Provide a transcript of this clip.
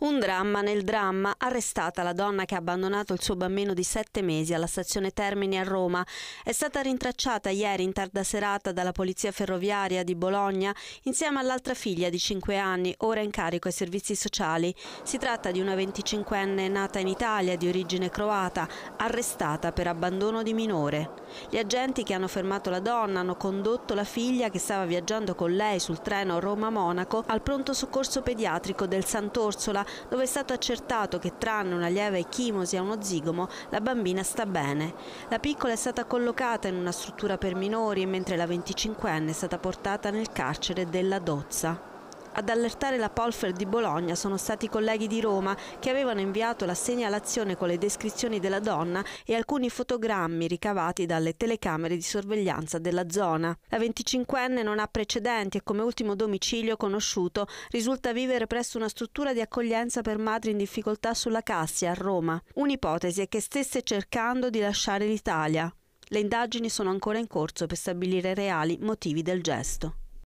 Un dramma nel dramma, arrestata la donna che ha abbandonato il suo bambino di 7 mesi alla stazione Termini a Roma. È stata rintracciata ieri in tarda serata dalla polizia ferroviaria di Bologna insieme all'altra figlia di 5 anni, ora in carico ai servizi sociali. Si tratta di una 25enne nata in Italia di origine croata, arrestata per abbandono di minore. Gli agenti che hanno fermato la donna hanno condotto la figlia che stava viaggiando con lei sul treno Roma-Monaco al pronto soccorso pediatrico del Sant'Orsola dove è stato accertato che tranne una lieve chimosi a uno zigomo la bambina sta bene. La piccola è stata collocata in una struttura per minori mentre la 25enne è stata portata nel carcere della Dozza. Ad allertare la Polfer di Bologna sono stati i colleghi di Roma che avevano inviato la segnalazione con le descrizioni della donna e alcuni fotogrammi ricavati dalle telecamere di sorveglianza della zona. La 25enne non ha precedenti e come ultimo domicilio conosciuto risulta vivere presso una struttura di accoglienza per madri in difficoltà sulla Cassia a Roma. Un'ipotesi è che stesse cercando di lasciare l'Italia. Le indagini sono ancora in corso per stabilire i reali motivi del gesto.